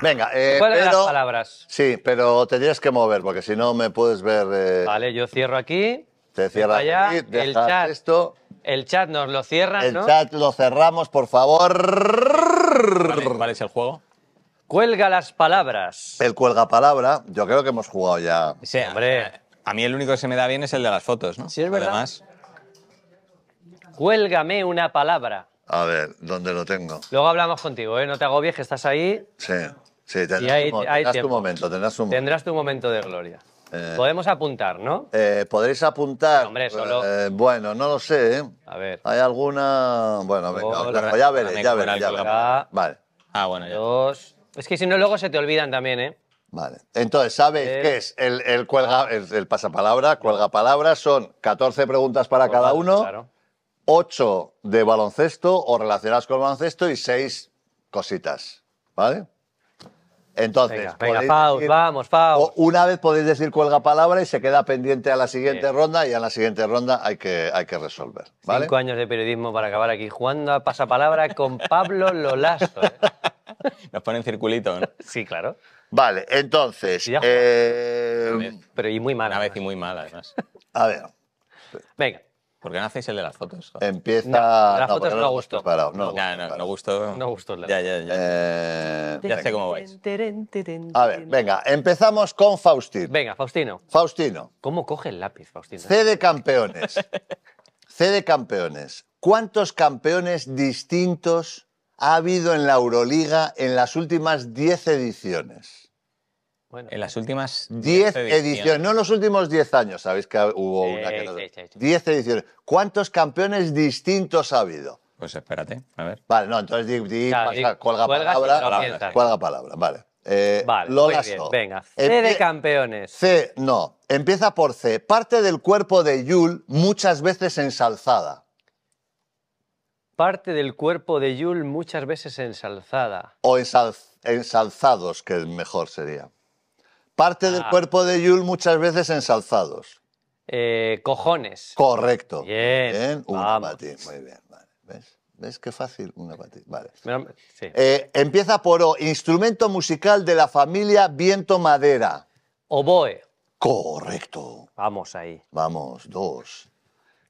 Venga, eh, las palabras? Sí, pero te tienes que mover porque si no me puedes ver. Eh, vale, yo cierro aquí. Te cierras allá, aquí, el chat, esto. El chat nos lo cierra, el ¿no? El chat lo cerramos, por favor. Vale, ¿Cuál es el juego? Cuelga las palabras. El cuelga palabra, yo creo que hemos jugado ya. Sí, hombre. A mí el único que se me da bien es el de las fotos, ¿no? Sí, es verdad. Cuélgame una palabra. A ver, ¿dónde lo tengo? Luego hablamos contigo, ¿eh? No te agobies, que estás ahí. Sí. Sí, tendrás, tu, momento, tendrás tu momento. de gloria. Eh. Podemos apuntar, ¿no? Eh, podréis apuntar. Eh, bueno, no lo sé. A ver. Hay alguna. Bueno, venga, ya veré, ya veré. Ah, bueno, Dos. Es que si no, luego se te olvidan también, ¿eh? Vale. Entonces, ¿sabéis qué es? El, cuelga, el, pasapalabra, cuelga palabras, son 14 preguntas para cada uno, 8 de baloncesto o relacionadas con el baloncesto y 6 cositas. ¿Vale? Entonces, vamos, Una vez podéis decir cuelga palabra y se queda pendiente a la siguiente ronda y a la siguiente ronda hay que, hay que resolver. ¿vale? Cinco años de periodismo para acabar aquí jugando a pasapalabra con Pablo Lolazo. Nos ¿eh? Nos ponen circulito, ¿no? Sí, claro. Vale, entonces. Eh, Pero y muy mala. Una vez y muy mala, además. A ver. Venga. ¿Por qué no hacéis el de las fotos? Empieza. las no, fotos no gustó. No, no, no, no gustó. No gustó. Ya, ya, ya. Eh, ya sé cómo vais. A ver, venga, empezamos con Faustino. Venga, Faustino. Faustino. ¿Cómo coge el lápiz, Faustino? C de campeones. C de campeones. ¿Cuántos campeones distintos ha habido en la Euroliga en las últimas 10 ediciones? Bueno, en las últimas 10 ediciones. no en los últimos 10 años, sabéis que hubo una que 10 ediciones. ¿Cuántos campeones distintos ha habido? Pues espérate, a ver. Vale, no, entonces di, cuelga, palabra, cuelga palabra, vale. Eh, vale, venga. Em- C de campeones. C, no, empieza por C. Parte del cuerpo de Yul muchas veces ensalzada. Parte del cuerpo de Yul muchas veces ensalzada. O ensalzados, que mejor sería. Parte del ah. cuerpo de Yul muchas veces ensalzados. Eh, cojones. Correcto. Bien. Un Muy bien. ¿Ves? ¿Ves qué fácil? Un eh, empieza por O. Instrumento musical de la familia viento-madera. Oboe. Correcto. Vamos ahí. Vamos, dos.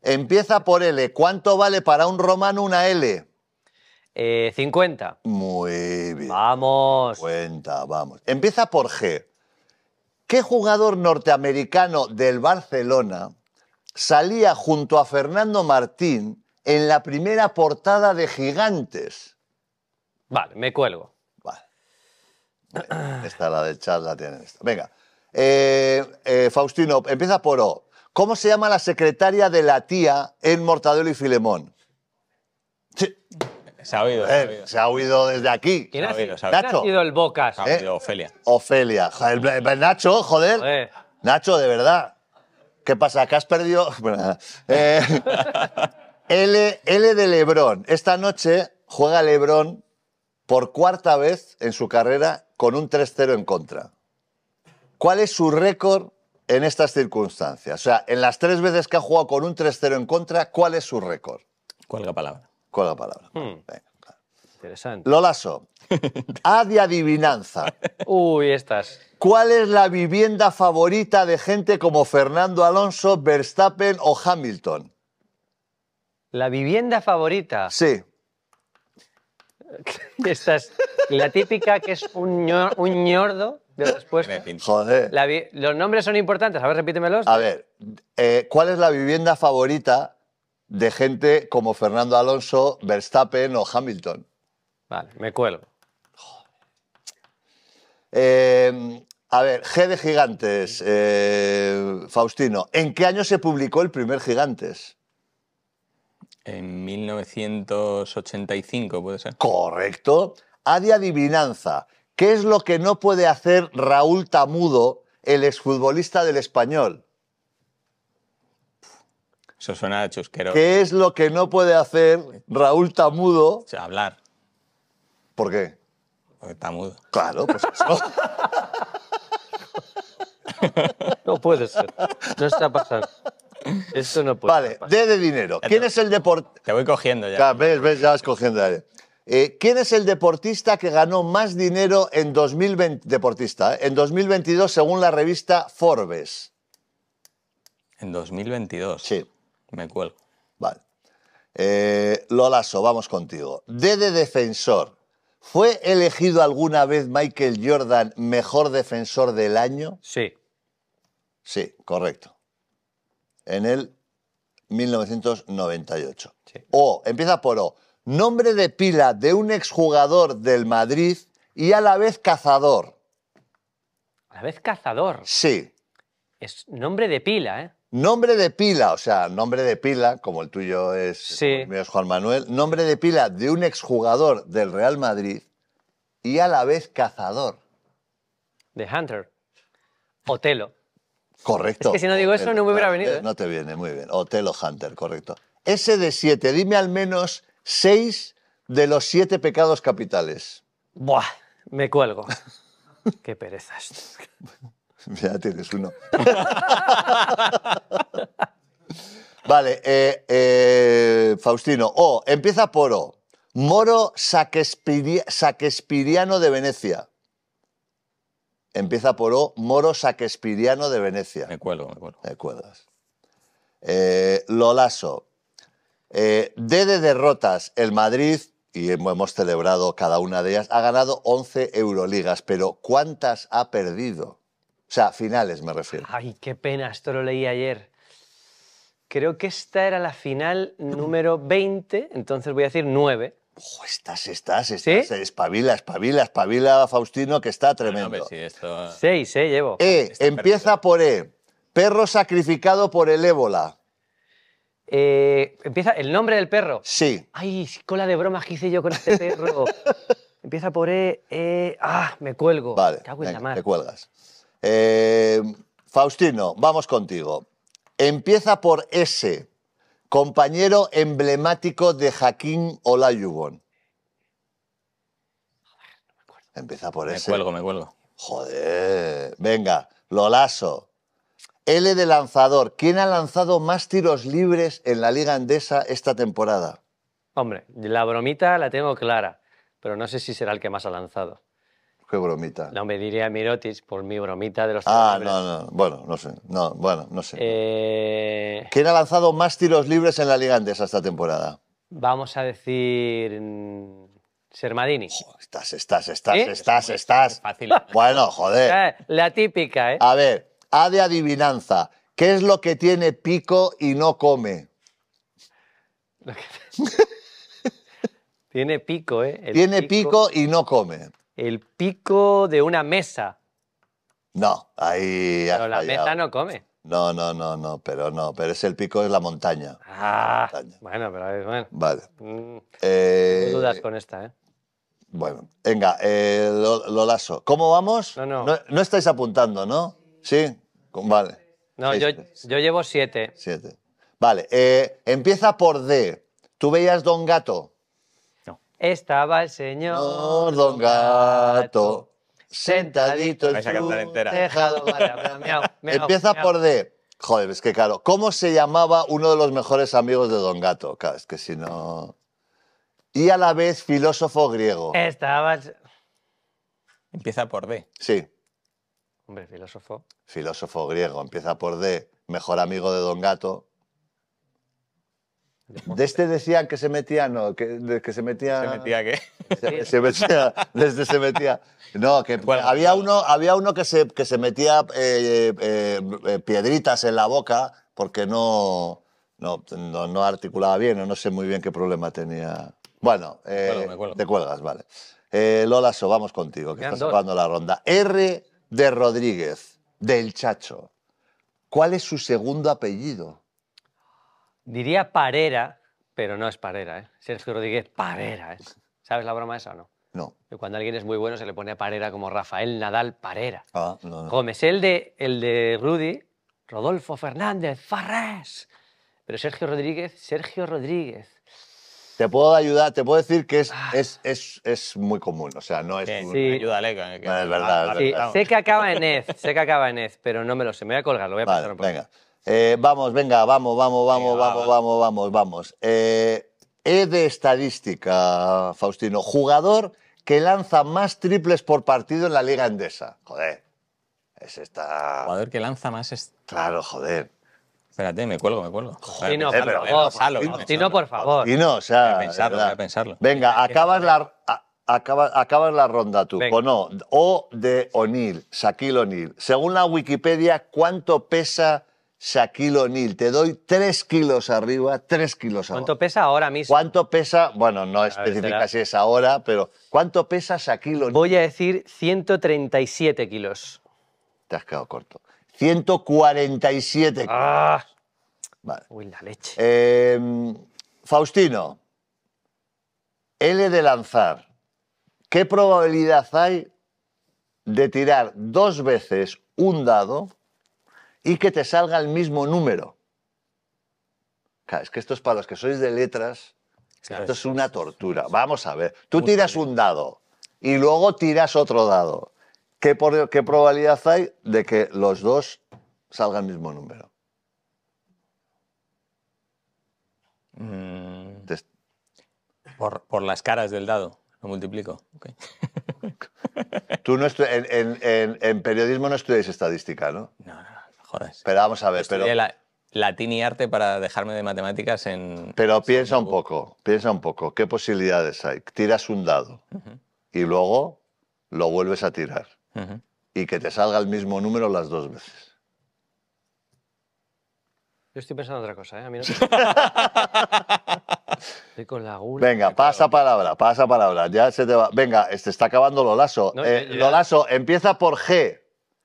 Empieza por L. ¿Cuánto vale para un romano una L? 50. Eh, muy bien. Vamos. 50, vamos. Empieza por G. ¿Qué jugador norteamericano del Barcelona salía junto a Fernando Martín en la primera portada de Gigantes? Vale, me cuelgo. Vale. Esta la del chat la tienen. Esta. Venga. Eh, eh, Faustino, empieza por O. ¿Cómo se llama la secretaria de la tía en Mortadelo y Filemón? Se ha oído. se eh, desde aquí. ¿Quién ha, sido? Nacho. el Bocas? Ophelia. ¿Eh? Ofelia. Nacho, joder. Nacho, de verdad. ¿Qué pasa? ¿Que has perdido? Eh, L, L de Lebrón. Esta noche juega Lebrón por cuarta vez en su carrera con un 3-0 en contra. ¿Cuál es su récord en estas circunstancias? O sea, en las tres veces que ha jugado con un 3-0 en contra, ¿cuál es su récord? Cuelga palabra la palabra. Hmm. Interesante. Lolaso, A de adivinanza. Uy, estas. ¿Cuál es la vivienda favorita de gente como Fernando Alonso, Verstappen o Hamilton? La vivienda favorita. Sí. Esta es la típica que es un, ñordo de respuesta. Joder. los nombres son importantes. A ver, repítemelos. A ver, eh, ¿cuál es la vivienda favorita de gente como Fernando Alonso, Verstappen o Hamilton. Vale, me cuelgo. Eh, a ver, G de Gigantes, eh, Faustino. ¿En qué año se publicó el primer Gigantes? En 1985, puede ser. Correcto. A de adivinanza. ¿Qué es lo que no puede hacer Raúl Tamudo, el exfutbolista del español? Eso suena de chusquero. ¿Qué es lo que no puede hacer Raúl Tamudo? O sea, hablar. ¿Por qué? Porque está mudo. Claro, pues eso. no puede ser. No está pasando. Eso no puede Vale, de dinero. ¿Quién es el deportista? Te voy cogiendo ya. ves, ves, ya vas cogiendo. Eh, ¿Quién es el deportista que ganó más dinero en 2020, deportista, eh? en 2022 según la revista Forbes? En 2022. Sí. Me cuelgo. Vale. Eh, Lolaso, vamos contigo. D de defensor. ¿Fue elegido alguna vez Michael Jordan mejor defensor del año? Sí. Sí, correcto. En el 1998. O, empieza por O, nombre de pila de un exjugador del Madrid y a la vez cazador. A la vez cazador. Sí. Es nombre de pila, ¿eh? Nombre de pila, o sea, nombre de pila, como el tuyo es, sí. mío es Juan Manuel, nombre de pila de un exjugador del Real Madrid y a la vez cazador. De Hunter. Otelo. Correcto. Es que si no digo eso no me hubiera venido. No te viene, muy bien. Otelo Hunter, correcto. Ese de siete, dime al menos seis de los siete pecados capitales. Buah, me cuelgo. Qué perezas. ya tienes uno. vale, eh, eh, Faustino. O, empieza por O. Moro Saquespiriano de Venecia. Empieza por O, Moro Saquespiriano de Venecia. Me cuelgo, me cuelgo. Me eh, Lolaso. D de derrotas, el Madrid, y hemos celebrado cada una de ellas, ha ganado 11 Euroligas, pero ¿cuántas ha perdido? O sea, finales me refiero. Ay, qué pena, esto lo leí ayer. Creo que esta era la final número 20, entonces voy a decir 9. estás, estás, estás. ¿Sí? Eh, espabila, espabila, espabila, Faustino, que está tremendo. No, sí, esto... Seis, eh, llevo. E, empieza por E. Perro sacrificado por el ébola. Eh, empieza el nombre del perro. Sí. Ay, cola de bromas que hice yo con este perro. empieza por e, e, Ah, me cuelgo. Vale. Te cuelgas. Eh, Faustino, vamos contigo. Empieza por S, compañero emblemático de Jaquín acuerdo. Empieza por S. Me cuelgo, me cuelgo. Joder. Venga, Lolaso. L de lanzador. ¿Quién ha lanzado más tiros libres en la Liga Andesa esta temporada? Hombre, la bromita la tengo clara, pero no sé si será el que más ha lanzado. Qué bromita. No me diría Mirotis por mi bromita de los Ah, no, no, bueno, no sé. No, bueno, no sé. Eh, ¿Quién ha lanzado más tiros libres en la Liga Andesa esta temporada? Vamos a decir mm, Sermadini. estás, estás, estás, ¿Eh? estás, pues, estás. Pues, bueno, joder. Eh, la típica, ¿eh? A ver, A de adivinanza. ¿Qué es lo que tiene pico y no come? Tiene pico, ¿eh? tiene pico y no come el pico de una mesa. No, ahí. Pero la mesa no come. No, no, no, no, pero no, pero es el pico de la montaña. Ah, montaña. bueno, pero bueno. Vale. Mm. eh, dudas con esta, ¿eh? Bueno, venga, eh, lo, lo, lazo. ¿Cómo vamos? No, no, no. estáis apuntando, ¿no? Sí, vale. No, yo, yo llevo siete. Siete. Vale, eh, empieza por D. ¿Tú veías Don Gato? Estaba el señor Don Gato sentadito en su tejado. Empieza por D. Joder, es que claro, ¿cómo se llamaba uno de los mejores amigos de Don Gato? Claro, es que si no... Y a la vez filósofo griego. Estaba... Empieza por D. Sí. Hombre, filósofo. Filósofo griego, empieza por D, mejor amigo de Don Gato este decía que se metía, no, que, se metía. ¿Se metía qué? desde este se metía. No, que había, uno, había uno que se, que se metía eh, eh, eh, piedritas en la boca porque no, no, articulaba bien, o no sé muy bien qué problema tenía. Bueno, te cuelgas, vale. Lola so, vamos contigo, que estás jugando la ronda. R de Rodríguez, del Chacho. ¿Cuál es su segundo apellido? Diría parera, pero no es parera, ¿eh? Sergio Rodríguez, parera, ¿eh? ¿Sabes la broma esa o no? No. cuando alguien es muy bueno se le pone parera como Rafael Nadal Parera. Ah, no, Gómez, el de, el de Rudy, Rodolfo Fernández Farrés. Pero Sergio Rodríguez, Sergio Rodríguez. Te puedo ayudar, te puedo decir que es, ah. es, es, es, muy común, o sea, no es... sí. Ayúdale. es verdad. Ah, sé que acaba en ez, sé que acaba en ez, pero no me lo sé. Me voy a colgar, lo voy a pasar un poco. Venga. Eh, vamos, venga, vamos, vamos, vamos, vamos, vamos, vamos, vamos, eh, e de estadística, Faustino. Jugador que lanza más triples por partido en la Liga Endesa. Joder. Es esta. Jugador que lanza más. Claro, joder. Espérate, me cuelgo, me cuelgo. Faustino, por, favor. Y no, o sea. pensarlo, pensarlo. Venga, acabas la. la ronda tú. O no, O de O'Neill, Shaquille O'Neill. Según la Wikipedia, ¿cuánto pesa Shaquille O'Neal. Te doy 3 kilos arriba, 3 kilos abajo. ¿Cuánto pesa ahora mismo? ¿Cuánto pesa? Bueno, no especificas si es ahora, pero ¿cuánto pesa Shaquille O'Neal? Voy a decir 137 kilos. Te has quedado corto. 147 kilos. Ah. Vale. Uy, la leche. Em, Faustino, L de lanzar. ¿Qué probabilidad hay de tirar dos veces un dado y que te salga el mismo número. es que esto es para los que sois de letras, esto es una tortura. Vamos a ver, tú tiras un dado y luego tiras otro dado. ¿Qué, probabilidad hay de que los dos salgan el mismo número? Mm. Por, las caras del dado, lo multiplico. Tú no en, periodismo no estudias estadística, ¿no? No, no joder. Pero vamos a ver, pero... La, latín y arte para dejarme de matemáticas en... Pero piensa un poco, piensa un poco, ¿qué posibilidades hay? Tiras un dado y luego lo vuelves a tirar y que te salga el mismo número las dos veces. Yo estoy pensando en otra cosa, ¿eh? A mí no estoy con la gula. Venga, pasa palabra, pasa palabra. Ya se te va. Venga, este está acabando Lolaso. No, eh, Lolaso, empieza por G.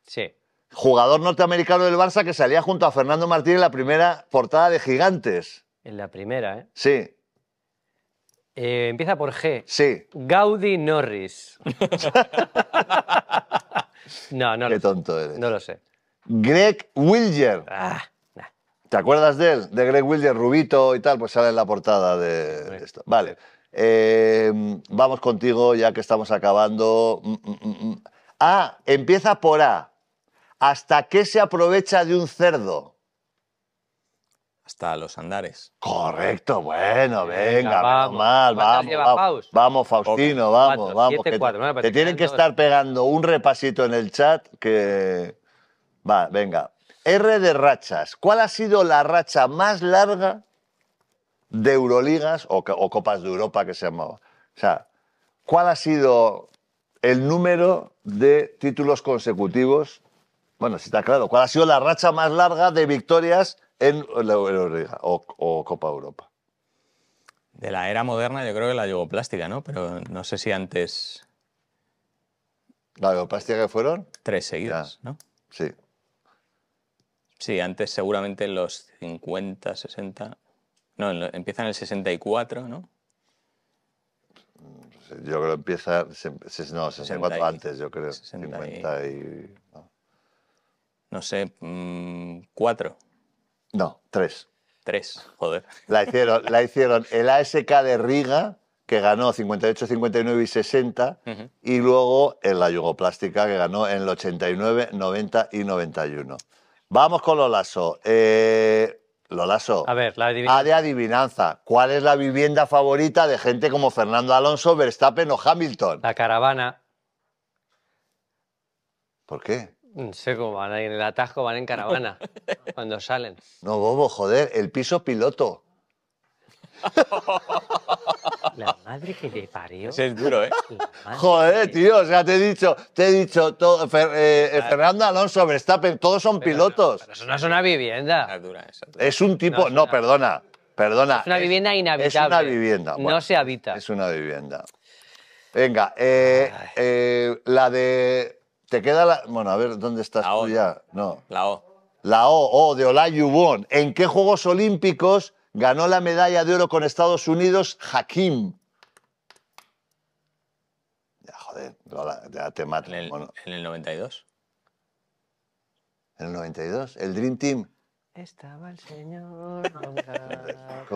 Sí jugador norteamericano del Barça que salía junto a Fernando Martín en la primera portada de Gigantes. En la primera, ¿eh? Sí. Eh, empieza por G. Sí. Gaudi Norris. no, no Qué tonto eres. No lo sé. Greg Wilger. Ah, ¿Te acuerdas de él? De Greg Wilger, Rubito y tal, pues sale en la portada de esto. Vale. Eh, vamos contigo ya que estamos acabando. Mm, mm, mm, a, ah, empieza por A. ¿Hasta qué se aprovecha de un cerdo? Hasta los andares. Correcto, bueno, venga, vamos, vamos, vamos, Faustino, vamos, vamos. te, tienen que estar pegando un repasito en el chat que... Va, venga. R de rachas. ¿Cuál ha sido la racha más larga de Euroligas o, Copas de Europa que se llamaba? O sea, ¿cuál ha sido el número de títulos consecutivos bueno, si está claro. ¿Cuál ha sido la racha más larga de victorias en la Euroliga o, Copa Europa? De la era moderna, yo creo que la plástica, ¿no? Pero no sé si antes. ¿La yogoplástica que fueron? Tres seguidas, ¿no? Sí. Sí, antes seguramente en los 50, 60. No, empieza en el 64, ¿no? Yo creo que empieza. no, 64 antes, yo creo. y no sé, mm, cuatro. No, tres. Tres, joder. La hicieron, la hicieron el ASK de Riga, que ganó 58, 59 y 60, y luego el la Yugoplástica, que ganó en el 89, 90 y 91. Vamos con Lolaso. Eh, Lolaso. A ver, la adivinanza. A de adivinanza. ¿Cuál es la vivienda favorita de gente como Fernando Alonso, Verstappen o Hamilton? La caravana. ¿Por qué? No sé cómo van ahí en el atasco, van en caravana cuando salen. No, bobo, joder, el piso piloto. La madre que te parió. Ese es duro, ¿eh? Joder, tío, o sea, te he dicho, te he dicho, todo, eh, eh, Fernando Alonso, Verstappen, todos son pilotos. pero eso no es una vivienda. Es, un tipo, no, perdona, perdona. Es una vivienda inhabitable. Es una vivienda. no se habita. Es una vivienda. Venga, eh, la de te queda la. Bueno, a ver, ¿dónde estás tú ya? No. La O. La O, O, de won ¿En qué Juegos Olímpicos ganó la medalla de oro con Estados Unidos Hakim? Ya, joder, ya te mato. ¿En el, ¿En el 92? ¿En el 92? ¿El Dream Team? Estaba el señor.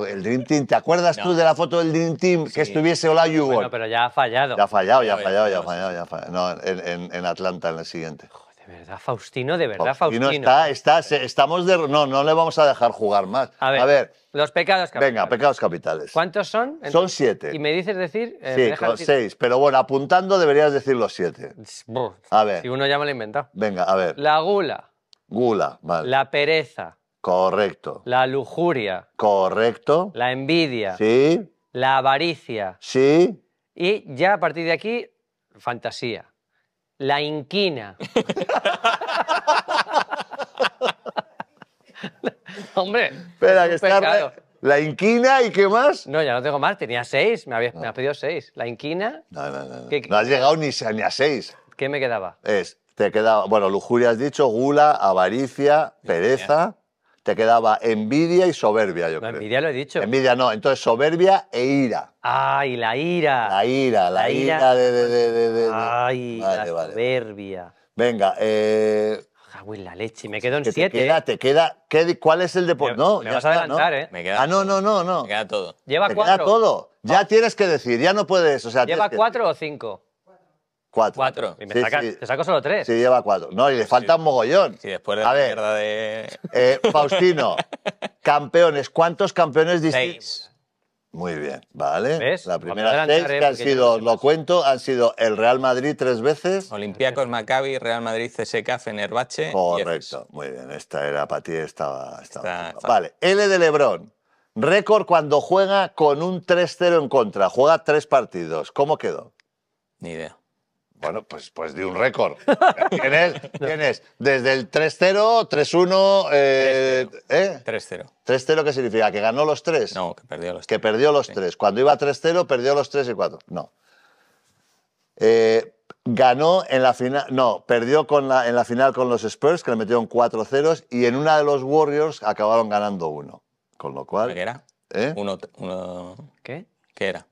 el Dream Team, ¿te acuerdas tú de la foto del Dream Team que estuviese estuviese Ola Hugo? Bueno, pero ya ha fallado. Ya ha fallado, ya ha fallado, ya ha fallado, ya ha No, en, Atlanta, en el siguiente. De verdad, Faustino, de verdad, Faustino. Faustino. Está, está, estamos de. No, no le vamos a dejar jugar más. A ver. los pecados capitales. Venga, pecados capitales. ¿Cuántos son? son siete. Y me dices decir. Eh, sí, seis. Pero bueno, apuntando deberías decir los siete. a ver. Si uno ya me lo ha inventado. Venga, a ver. La gula. Gula, vale. La pereza. Correcto. La lujuria. Correcto. La envidia. Sí. La avaricia. Sí. Y ya a partir de aquí, fantasía. La inquina. Hombre. Espera, que está. La inquina y qué más? No, ya no tengo más. Tenía seis. Me, habías ah. has pedido seis. La inquina. No, no, no. no has llegado ni, ni a seis. ¿Qué me quedaba? Es, te quedaba, bueno, lujuria has dicho, gula, avaricia, pereza te quedaba envidia y soberbia, yo creo. Envidia lo he dicho. Envidia no, entonces soberbia e ira. Ay, ah, la ira. La ira, la, ira. de, de, de, de, Ay, la soberbia. Venga, eh. Uy, la leche, me quedo en siete. quédate queda, ¿eh? te queda, ¿Cuál es el deporte? No, me vas a adelantar, ¿eh? ah, no, no, no, no. Me queda todo. Lleva cuatro. Queda todo. Ya ah. tienes que decir, ya no puedes. O sea, ¿Lleva cuatro o cinco? Cuatro. Y me te saco solo tres. Sí, lleva cuatro. No, y le falta un mogollón. Sí, después de a la ver, de. Eh, Faustino, campeones. ¿Cuántos campeones distintos? Muy bien, vale. La primera vez que han sido, lo cuento, han sido el Real Madrid tres veces. Olympiacos, Maccabi, Real Madrid, CSK, Fenerbahce. Correcto, muy bien. Esta era para ti, estaba. vale, L de Lebrón. Récord cuando juega con un 3-0 en contra. Juega tres partidos. ¿Cómo quedó? Ni idea. Bueno, pues, pues de un récord. ¿Quién es? Desde el 3-0, 3-1. Eh, 3-0. 3 3-0. 3 ¿qué significa? ¿Que ganó los tres? No, que perdió los tres. Que perdió los tres. Cuando iba 3-0, perdió los tres y cuatro. No. Eh, ganó en la final. No, perdió con la, en la final con los Spurs, que le metieron 4-0 y en una de los Warriors acabaron ganando uno. Con lo cual. ¿Qué era? ¿eh? ¿Qué? ¿Qué era?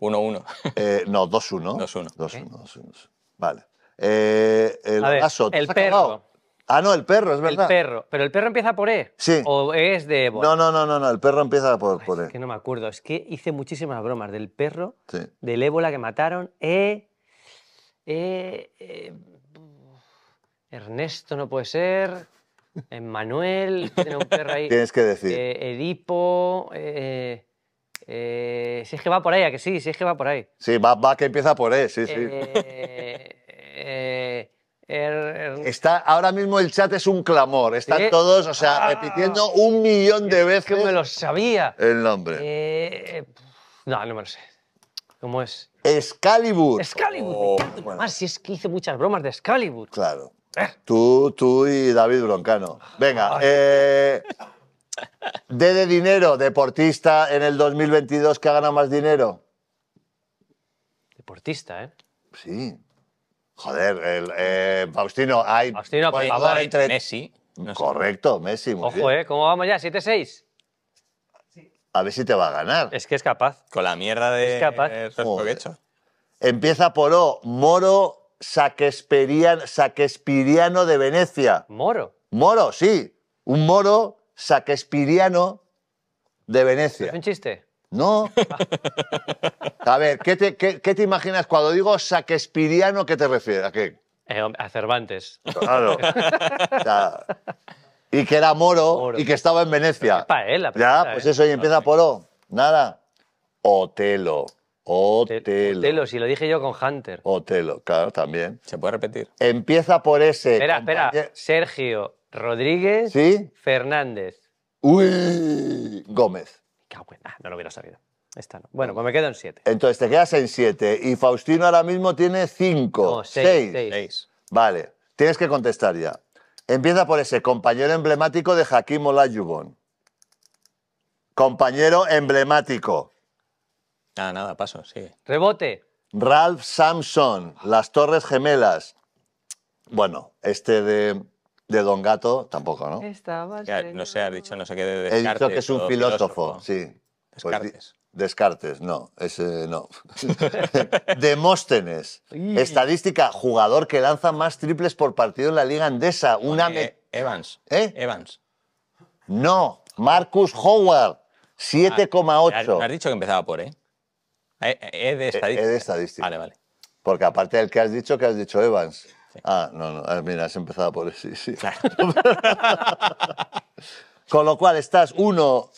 1-1. Eh, no, 2-1. 2-1. 2-1. Vale. Eh, el A ver, el perro. Ah, no, el perro, es verdad. El perro. ¿Pero el perro empieza por E? Sí. ¿O es de Ébola. No, no, no, no, no, el perro empieza por, E. Es que no me acuerdo. Es que hice muchísimas bromas del perro, del ébola que mataron. E. E. e Ernesto no puede ser. Manuel, tiene un perro ahí. Tienes que decir. Eh, Edipo. Eh, eh, si es que va por ahí, que sí, si es que va por ahí. Sí, va, que empieza por ahí, e, sí, sí. Eh, eh, er, er. está, ahora mismo el chat es un clamor, están todos, o sea, ah. repitiendo un millón de veces. que me lo sabía. El nombre. no, no me lo sé. ¿Cómo es? Excalibur. Excalibur, oh, si es que hice muchas bromas de Excalibur. Claro. Tú, tú y David Broncano. Venga, eh de dinero, deportista en el 2022 que ha ganado más dinero. Deportista, ¿eh? Sí. Joder, el, eh, Faustino, hay. Faustino, eh, entre... Messi. Correcto, Messi. Ojo, ¿eh? ¿Cómo vamos ya? ¿7-6? A ver si te va a ganar. Es que es capaz. Con la mierda de. Es capaz. Eh, Empieza por O. Moro Saquespiriano de Venecia. ¿Moro? Moro, sí. Un moro saquespiriano de Venecia. ¿Es un chiste? No. A ver, ¿qué te, imaginas cuando digo Saquespiriano? ¿Qué te refieres? ¿A qué? Eh, a Cervantes. Claro. y que era moro, y que estaba en Venecia. para él, Ya, pues ¿eh? eso, y empieza por O. Nada. Otelo. Otelo. Otelo, si lo dije yo con Hunter. Otelo, claro, también. Se puede repetir. Empieza por ese. Espera, espera. Sergio Rodríguez. Sí. Fernández. Uy, Gómez. Ah, no lo hubiera sabido. Bueno, pues me quedo en siete. Entonces te quedas en siete. y Faustino ahora mismo tiene cinco, Seis. Vale, tienes que contestar ya. Empieza por ese compañero emblemático de Jaquim Olayubon. Compañero emblemático. Ah, nada, paso, sí. Rebote. Ralph Samson, Las Torres Gemelas. Bueno, este de de Don Gato tampoco, ¿no? No sé, ha dicho no sé qué de Descartes. He dicho que es un filósofo, sí. Pues Descartes. Descartes, no, ese no. Demóstenes, estadística, jugador que lanza más triples por partido en la Liga Andesa. Eh, Evans. ¿Eh? Evans. No, Marcus Howard, 7,8. Ah, me has dicho que empezaba por ¿eh? eh, eh e, e, e, de estadística. de estadística. Vale, vale. Porque aparte del que has dicho, que has dicho Evans. Ah, no, no, ah, mira, has empezado por eso, sí. Claro. Con lo cual estás uno,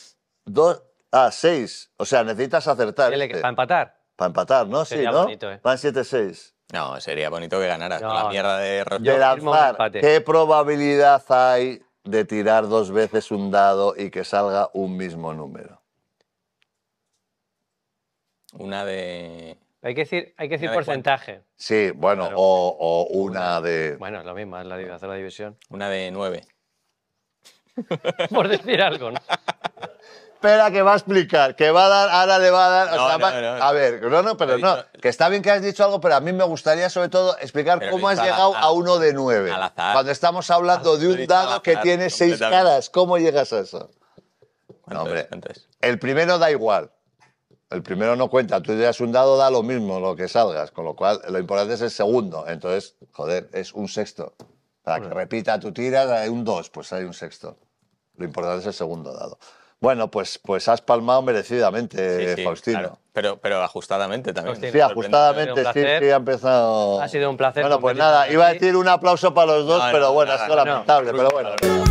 dos, ah, seis. O sea, necesitas acertar. Eh. ¿Para empatar? Para empatar, ¿no? sí, ¿no? Eh. Van 7-6. No, sería bonito que ganaras con la mierda de De ¿qué probabilidad hay de tirar dos veces un dado y que salga un mismo número? Una de hay que decir, hay que decir porcentaje. Sí, bueno, o, una de. Bueno, es lo mismo, es la, hacer la división. Una de nueve. Por decir algo, ¿no? Espera, que va a explicar, que va a dar, ahora le va a dar. a ver, no, no, pero no. Que está bien que has dicho algo, pero a mí me gustaría sobre todo explicar cómo has llegado a, uno de nueve. Cuando estamos hablando de un dado que tiene seis caras, ¿cómo llegas a eso? No, hombre. el primero da igual. El primero no cuenta, tú tiras un dado, da lo mismo lo que salgas, con lo cual lo importante es el segundo. Entonces, joder, es un sexto. Para que repita tu tira, hay un dos, pues hay un sexto. Lo importante es el segundo dado. Bueno, pues, pues has palmado merecidamente, Faustino. Pero, pero ajustadamente también. sí, ajustadamente, sí, ha empezado. Ha sido un placer. Bueno, pues nada, iba a decir un aplauso para los dos, pero bueno, es lamentable, pero bueno.